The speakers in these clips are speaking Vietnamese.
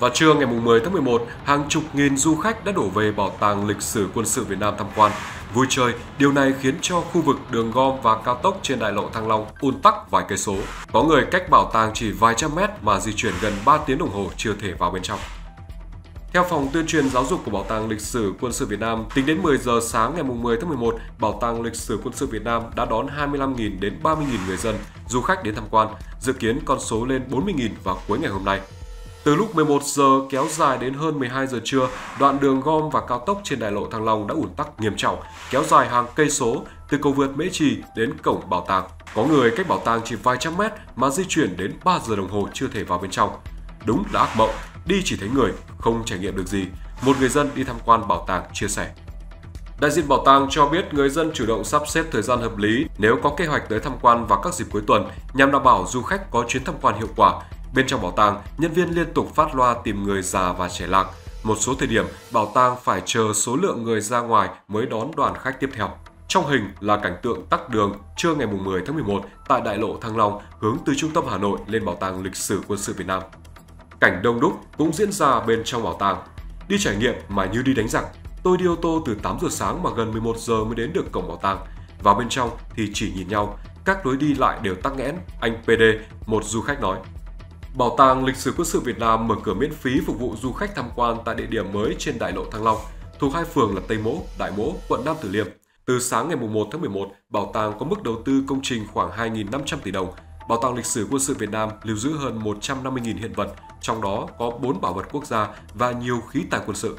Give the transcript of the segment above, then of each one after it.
Vào trưa ngày 10 tháng 11, hàng chục nghìn du khách đã đổ về Bảo tàng Lịch sử Quân sự Việt Nam tham quan. Vui chơi, điều này khiến cho khu vực đường gom và cao tốc trên đại lộ Thăng Long ùn tắc vài cây số. Có người cách bảo tàng chỉ vài trăm mét mà di chuyển gần 3 tiếng đồng hồ chưa thể vào bên trong. Theo phòng tuyên truyền giáo dục của Bảo tàng Lịch sử Quân sự Việt Nam, tính đến 10 giờ sáng ngày 10 tháng 11, Bảo tàng Lịch sử Quân sự Việt Nam đã đón 25.000 đến 30.000 người dân du khách đến tham quan, dự kiến con số lên 40.000 vào cuối ngày hôm nay. Từ lúc 11 giờ kéo dài đến hơn 12 giờ trưa, đoạn đường gom và cao tốc trên đại lộ Thăng Long đã ùn tắc nghiêm trọng, kéo dài hàng cây số từ cầu vượt Mễ Trì đến cổng bảo tàng. Có người cách bảo tàng chỉ vài trăm mét mà di chuyển đến 3 giờ đồng hồ chưa thể vào bên trong. Đúng là ác mộng, đi chỉ thấy người, không trải nghiệm được gì. Một người dân đi tham quan bảo tàng chia sẻ. Đại diện bảo tàng cho biết người dân chủ động sắp xếp thời gian hợp lý nếu có kế hoạch tới tham quan vào các dịp cuối tuần nhằm đảm bảo du khách có chuyến tham quan hiệu quả. Bên trong bảo tàng, nhân viên liên tục phát loa tìm người già và trẻ lạc. Một số thời điểm, bảo tàng phải chờ số lượng người ra ngoài mới đón đoàn khách tiếp theo. Trong hình là cảnh tượng tắc đường trưa ngày 10 tháng 11 tại đại lộ Thăng Long hướng từ trung tâm Hà Nội lên Bảo tàng Lịch sử Quân sự Việt Nam. Cảnh đông đúc cũng diễn ra bên trong bảo tàng. Đi trải nghiệm mà như đi đánh giặc, Tôi đi ô tô từ 8 giờ sáng mà gần 11 giờ mới đến được cổng bảo tàng. Vào bên trong thì chỉ nhìn nhau, các lối đi lại đều tắc nghẽn, anh PD, một du khách nói. Bảo tàng Lịch sử Quân sự Việt Nam mở cửa miễn phí phục vụ du khách tham quan tại địa điểm mới trên đại lộ Thăng Long, thuộc hai phường là Tây Mỗ, Đại Mỗ, quận Nam Từ Liêm. Từ sáng ngày 1 tháng 11, bảo tàng có mức đầu tư công trình khoảng 2.500 tỷ đồng. Bảo tàng Lịch sử Quân sự Việt Nam lưu giữ hơn 150.000 hiện vật, trong đó có 4 bảo vật quốc gia và nhiều khí tài quân sự.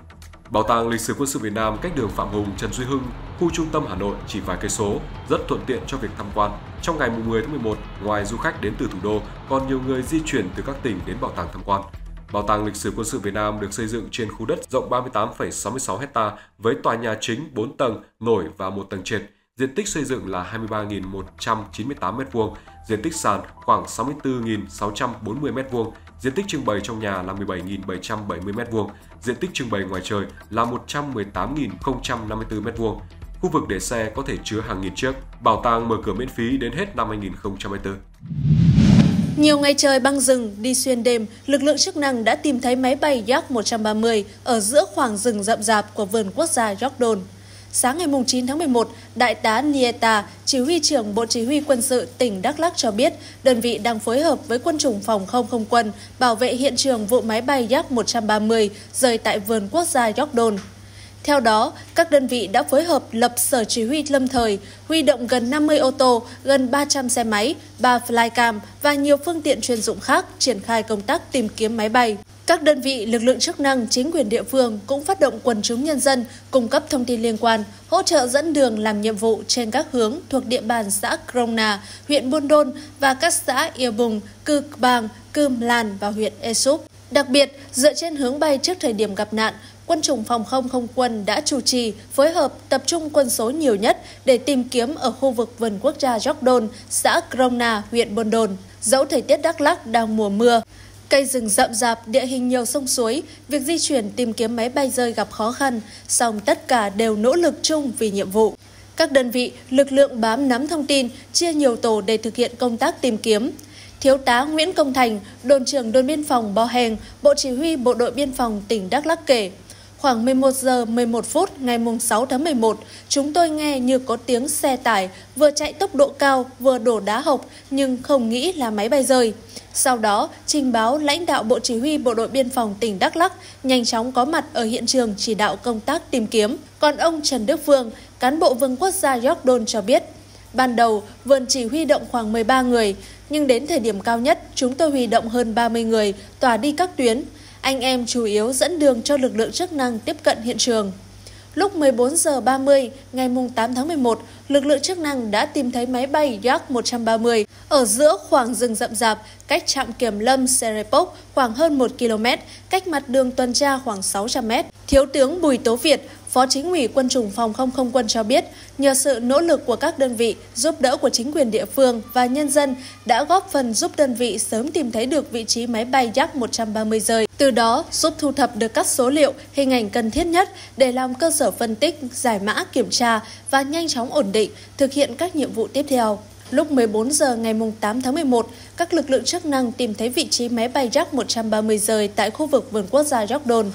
Bảo tàng lịch sử quân sự Việt Nam cách đường Phạm Hùng, Trần Duy Hưng, khu trung tâm Hà Nội chỉ vài cây số, rất thuận tiện cho việc tham quan. Trong ngày 10 tháng 11, ngoài du khách đến từ thủ đô, còn nhiều người di chuyển từ các tỉnh đến bảo tàng tham quan. Bảo tàng lịch sử quân sự Việt Nam được xây dựng trên khu đất rộng 38,66 ha với tòa nhà chính 4 tầng, nổi và một tầng trệt. Diện tích xây dựng là 23.198 m2, diện tích sàn khoảng 64.640 m2, diện tích trưng bày trong nhà là 17.770 m2, diện tích trưng bày ngoài trời là 118.054 m2. Khu vực để xe có thể chứa hàng nghìn chiếc. Bảo tàng mở cửa miễn phí đến hết năm 2024. Nhiều ngày trời băng rừng, đi xuyên đêm, lực lượng chức năng đã tìm thấy máy bay Yak-130 ở giữa khoảng rừng rậm rạp của vườn quốc gia Jordan. Sáng ngày 9 tháng 11, Đại tá Nieta, Chỉ huy trưởng Bộ Chỉ huy Quân sự tỉnh Đắk Lắc cho biết, đơn vị đang phối hợp với quân chủng phòng không không quân bảo vệ hiện trường vụ máy bay Yak-130 rơi tại vườn quốc gia Jordan. Theo đó, các đơn vị đã phối hợp lập sở chỉ huy lâm thời, huy động gần 50 ô tô, gần 300 xe máy, 3 flycam và nhiều phương tiện chuyên dụng khác triển khai công tác tìm kiếm máy bay. Các đơn vị, lực lượng chức năng, chính quyền địa phương cũng phát động quần chúng nhân dân cung cấp thông tin liên quan, hỗ trợ dẫn đường làm nhiệm vụ trên các hướng thuộc địa bàn xã Krông Krona, huyện Buôn Đôn và các xã Ia Bùng, Cư Bang, Cư Lan và huyện Esup. Đặc biệt, dựa trên hướng bay trước thời điểm gặp nạn, quân chủng phòng không không quân đã chủ trì phối hợp tập trung quân số nhiều nhất để tìm kiếm ở khu vực vườn quốc gia Jordan, xã Krông Krona, huyện Buôn Đôn. Dẫu thời tiết Đắk Lắc đang mùa mưa, Cây rừng rậm rạp, địa hình nhiều sông suối, việc di chuyển tìm kiếm máy bay rơi gặp khó khăn, song tất cả đều nỗ lực chung vì nhiệm vụ. Các đơn vị, lực lượng bám nắm thông tin, chia nhiều tổ để thực hiện công tác tìm kiếm. Thiếu tá Nguyễn Công Thành, đồn trưởng đồn biên phòng Bò Hèn, Bộ Chỉ huy Bộ đội Biên phòng tỉnh Đắk Lắc kể – Khoảng 11 giờ 11 phút ngày 6 tháng 11, chúng tôi nghe như có tiếng xe tải vừa chạy tốc độ cao vừa đổ đá hộc nhưng không nghĩ là máy bay rơi. Sau đó, trình báo lãnh đạo Bộ Chỉ huy Bộ đội Biên phòng tỉnh Đắk Lắc nhanh chóng có mặt ở hiện trường chỉ đạo công tác tìm kiếm. Còn ông Trần Đức Vương, cán bộ vương quốc gia Jordan cho biết, ban đầu vườn chỉ huy động khoảng 13 người, nhưng đến thời điểm cao nhất chúng tôi huy động hơn 30 người tỏa đi các tuyến, anh em chủ yếu dẫn đường cho lực lượng chức năng tiếp cận hiện trường. Lúc 14 giờ 30 ngày 8 tháng 11, lực lượng chức năng đã tìm thấy máy bay Yak-130 ở giữa khoảng rừng rậm rạp, cách trạm kiểm lâm Serepok khoảng hơn 1 km, cách mặt đường tuần tra khoảng 600 m. Thiếu tướng Bùi Tố Việt, Phó Chính ủy Quân chủng Phòng không Không quân cho biết, nhờ sự nỗ lực của các đơn vị, giúp đỡ của chính quyền địa phương và nhân dân đã góp phần giúp đơn vị sớm tìm thấy được vị trí máy bay Yak-130 rơi, từ đó giúp thu thập được các số liệu, hình ảnh cần thiết nhất để làm cơ sở phân tích, giải mã, kiểm tra và nhanh chóng ổn định, thực hiện các nhiệm vụ tiếp theo. Lúc 14 giờ ngày 8 tháng 11, các lực lượng chức năng tìm thấy vị trí máy bay Yak-130 rơi tại khu vực vườn quốc gia Jordan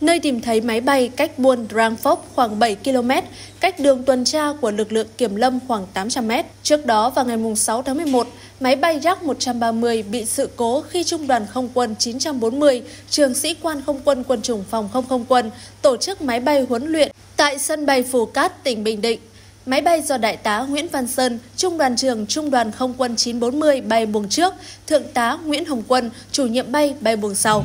nơi tìm thấy máy bay cách buôn Drang Phốc khoảng 7 km, cách đường tuần tra của lực lượng kiểm lâm khoảng 800 m. Trước đó vào ngày 6 tháng 11, máy bay Yak-130 bị sự cố khi Trung đoàn Không quân 940, trường sĩ quan không quân quân chủng phòng không không quân tổ chức máy bay huấn luyện tại sân bay Phù Cát, tỉnh Bình Định. Máy bay do Đại tá Nguyễn Văn Sơn, Trung đoàn trưởng Trung đoàn Không quân 940 bay buồng trước, Thượng tá Nguyễn Hồng Quân, chủ nhiệm bay bay buồng sau.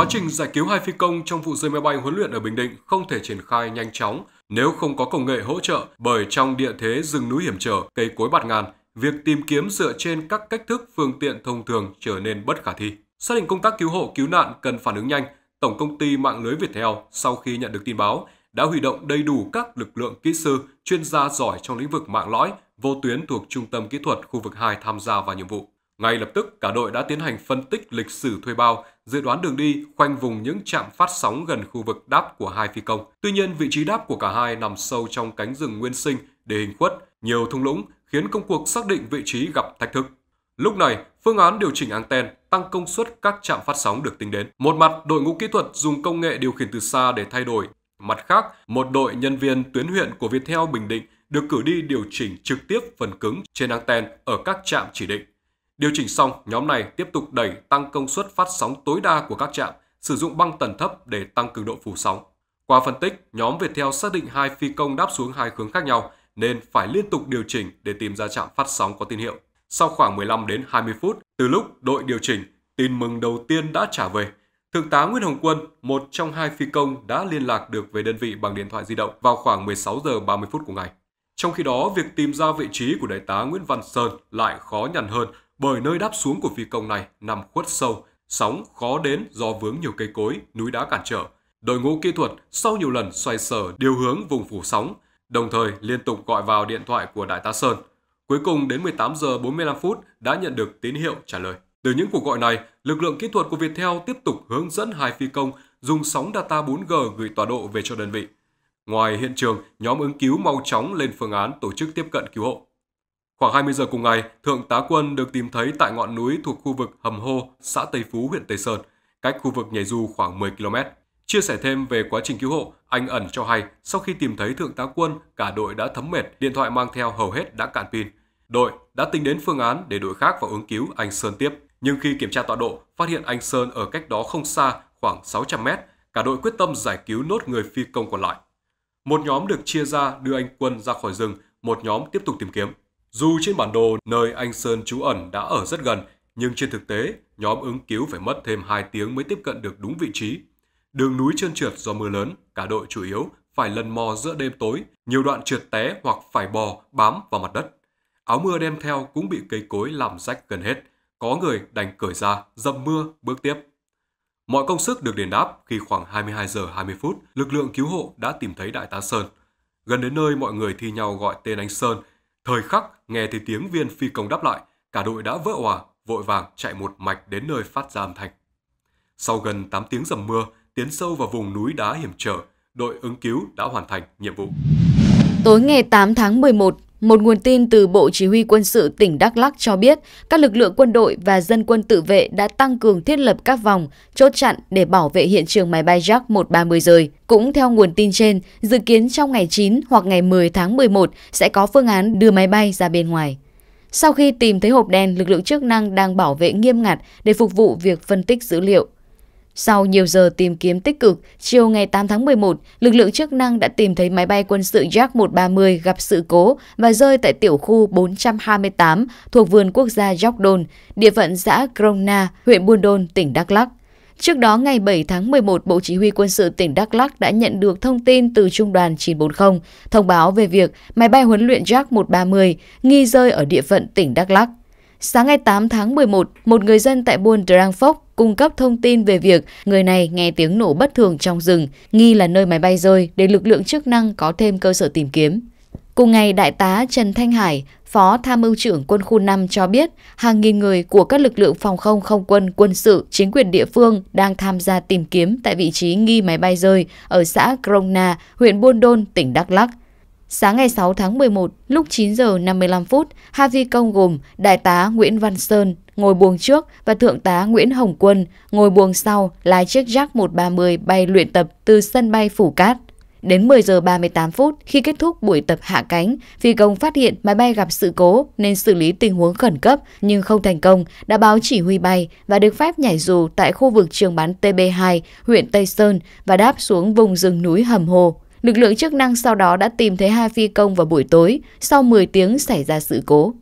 Quá trình giải cứu hai phi công trong vụ rơi máy bay huấn luyện ở Bình Định không thể triển khai nhanh chóng nếu không có công nghệ hỗ trợ bởi trong địa thế rừng núi hiểm trở, cây cối bạt ngàn, việc tìm kiếm dựa trên các cách thức phương tiện thông thường trở nên bất khả thi. Xác định công tác cứu hộ cứu nạn cần phản ứng nhanh, Tổng công ty mạng lưới Viettel sau khi nhận được tin báo đã huy động đầy đủ các lực lượng kỹ sư, chuyên gia giỏi trong lĩnh vực mạng lõi, vô tuyến thuộc Trung tâm Kỹ thuật khu vực 2 tham gia vào nhiệm vụ. Ngay lập tức, cả đội đã tiến hành phân tích lịch sử thuê bao, dự đoán đường đi, khoanh vùng những trạm phát sóng gần khu vực đáp của hai phi công. Tuy nhiên, vị trí đáp của cả hai nằm sâu trong cánh rừng nguyên sinh, địa hình khuất, nhiều thung lũng, khiến công cuộc xác định vị trí gặp thách thức. Lúc này, phương án điều chỉnh anten, tăng công suất các trạm phát sóng được tính đến. Một mặt, đội ngũ kỹ thuật dùng công nghệ điều khiển từ xa để thay đổi. Mặt khác, một đội nhân viên tuyến huyện của Viettel Bình Định được cử đi điều chỉnh trực tiếp phần cứng trên anten ở các trạm chỉ định. Điều chỉnh xong, nhóm này tiếp tục đẩy tăng công suất phát sóng tối đa của các trạm, sử dụng băng tần thấp để tăng cường độ phủ sóng. Qua phân tích, nhóm Viettel xác định hai phi công đáp xuống hai hướng khác nhau nên phải liên tục điều chỉnh để tìm ra trạm phát sóng có tín hiệu. Sau khoảng 15 đến 20 phút, từ lúc đội điều chỉnh, tin mừng đầu tiên đã trả về. Thượng tá Nguyễn Hồng Quân, một trong hai phi công đã liên lạc được về đơn vị bằng điện thoại di động vào khoảng 16 giờ 30 phút của ngày. Trong khi đó, việc tìm ra vị trí của đại tá Nguyễn Văn Sơn lại khó nhằn hơn bởi nơi đáp xuống của phi công này nằm khuất sâu, sóng khó đến do vướng nhiều cây cối, núi đá cản trở. Đội ngũ kỹ thuật sau nhiều lần xoay sở điều hướng vùng phủ sóng, đồng thời liên tục gọi vào điện thoại của Đại tá Sơn. Cuối cùng đến 18 giờ 45 phút đã nhận được tín hiệu trả lời. Từ những cuộc gọi này, lực lượng kỹ thuật của Viettel tiếp tục hướng dẫn hai phi công dùng sóng data 4G gửi tọa độ về cho đơn vị. Ngoài hiện trường, nhóm ứng cứu mau chóng lên phương án tổ chức tiếp cận cứu hộ. Khoảng 20 giờ cùng ngày, Thượng tá Quân được tìm thấy tại ngọn núi thuộc khu vực Hầm Hô, xã Tây Phú, huyện Tây Sơn, cách khu vực nhảy dù khoảng 10 km. Chia sẻ thêm về quá trình cứu hộ, anh ẩn cho hay sau khi tìm thấy Thượng tá Quân, cả đội đã thấm mệt, điện thoại mang theo hầu hết đã cạn pin. Đội đã tính đến phương án để đội khác vào ứng cứu anh Sơn tiếp. Nhưng khi kiểm tra tọa độ, phát hiện anh Sơn ở cách đó không xa, khoảng 600 mét, cả đội quyết tâm giải cứu nốt người phi công còn lại. Một nhóm được chia ra đưa anh Quân ra khỏi rừng, một nhóm tiếp tục tìm kiếm. Dù trên bản đồ nơi anh Sơn trú ẩn đã ở rất gần, nhưng trên thực tế, nhóm ứng cứu phải mất thêm 2 tiếng mới tiếp cận được đúng vị trí. Đường núi trơn trượt do mưa lớn, cả đội chủ yếu phải lần mò giữa đêm tối, nhiều đoạn trượt té hoặc phải bò bám vào mặt đất. Áo mưa đem theo cũng bị cây cối làm rách gần hết, có người đành cởi ra, dầm mưa, bước tiếp. Mọi công sức được đền đáp khi khoảng 22 giờ 20 phút, lực lượng cứu hộ đã tìm thấy đại tá Sơn. Gần đến nơi mọi người thi nhau gọi tên anh Sơn Thời khắc, nghe thấy tiếng viên phi công đáp lại, cả đội đã vỡ hòa, vội vàng chạy một mạch đến nơi phát ra âm thanh. Sau gần 8 tiếng dầm mưa, tiến sâu vào vùng núi đá hiểm trở, đội ứng cứu đã hoàn thành nhiệm vụ. Tối ngày 8 tháng 11, một nguồn tin từ Bộ Chỉ huy Quân sự tỉnh Đắk Lắc cho biết các lực lượng quân đội và dân quân tự vệ đã tăng cường thiết lập các vòng, chốt chặn để bảo vệ hiện trường máy bay Jack 130 rơi. Cũng theo nguồn tin trên, dự kiến trong ngày 9 hoặc ngày 10 tháng 11 sẽ có phương án đưa máy bay ra bên ngoài. Sau khi tìm thấy hộp đen, lực lượng chức năng đang bảo vệ nghiêm ngặt để phục vụ việc phân tích dữ liệu. Sau nhiều giờ tìm kiếm tích cực, chiều ngày 8 tháng 11, lực lượng chức năng đã tìm thấy máy bay quân sự Yak 130 gặp sự cố và rơi tại tiểu khu 428 thuộc vườn quốc gia Jordan, địa phận xã Krona, huyện Buôn Đôn, tỉnh Đắk Lắk. Trước đó, ngày 7 tháng 11, Bộ Chỉ huy Quân sự tỉnh Đắk Lắk đã nhận được thông tin từ Trung đoàn 940 thông báo về việc máy bay huấn luyện Yak 130 nghi rơi ở địa phận tỉnh Đắk Lắk. Sáng ngày 8 tháng 11, một người dân tại buôn Drang Phốc cung cấp thông tin về việc người này nghe tiếng nổ bất thường trong rừng, nghi là nơi máy bay rơi để lực lượng chức năng có thêm cơ sở tìm kiếm. Cùng ngày, Đại tá Trần Thanh Hải, Phó Tham mưu trưởng quân khu 5 cho biết hàng nghìn người của các lực lượng phòng không không quân, quân sự, chính quyền địa phương đang tham gia tìm kiếm tại vị trí nghi máy bay rơi ở xã Krona, huyện Buôn Đôn, tỉnh Đắk Lắc Sáng ngày 6 tháng 11, lúc 9 giờ 55 phút, hai phi công gồm Đại tá Nguyễn Văn Sơn ngồi buồng trước và Thượng tá Nguyễn Hồng Quân ngồi buồng sau lái chiếc Jack 130 bay luyện tập từ sân bay Phủ Cát. Đến 10 giờ 38 phút, khi kết thúc buổi tập hạ cánh, phi công phát hiện máy bay gặp sự cố nên xử lý tình huống khẩn cấp nhưng không thành công, đã báo chỉ huy bay và được phép nhảy dù tại khu vực trường bán TB2, huyện Tây Sơn và đáp xuống vùng rừng núi Hầm Hồ. Lực lượng chức năng sau đó đã tìm thấy hai phi công vào buổi tối sau 10 tiếng xảy ra sự cố.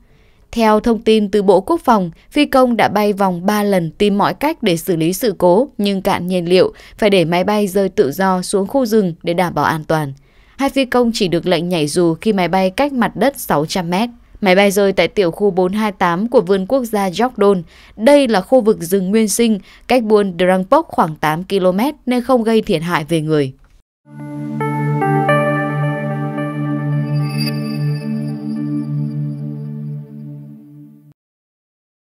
Theo thông tin từ Bộ Quốc phòng, phi công đã bay vòng 3 lần tìm mọi cách để xử lý sự cố nhưng cạn nhiên liệu, phải để máy bay rơi tự do xuống khu rừng để đảm bảo an toàn. Hai phi công chỉ được lệnh nhảy dù khi máy bay cách mặt đất 600 mét. Máy bay rơi tại tiểu khu 428 của vườn quốc gia Jordan. Đây là khu vực rừng nguyên sinh, cách buôn Drangpok khoảng 8 km nên không gây thiệt hại về người.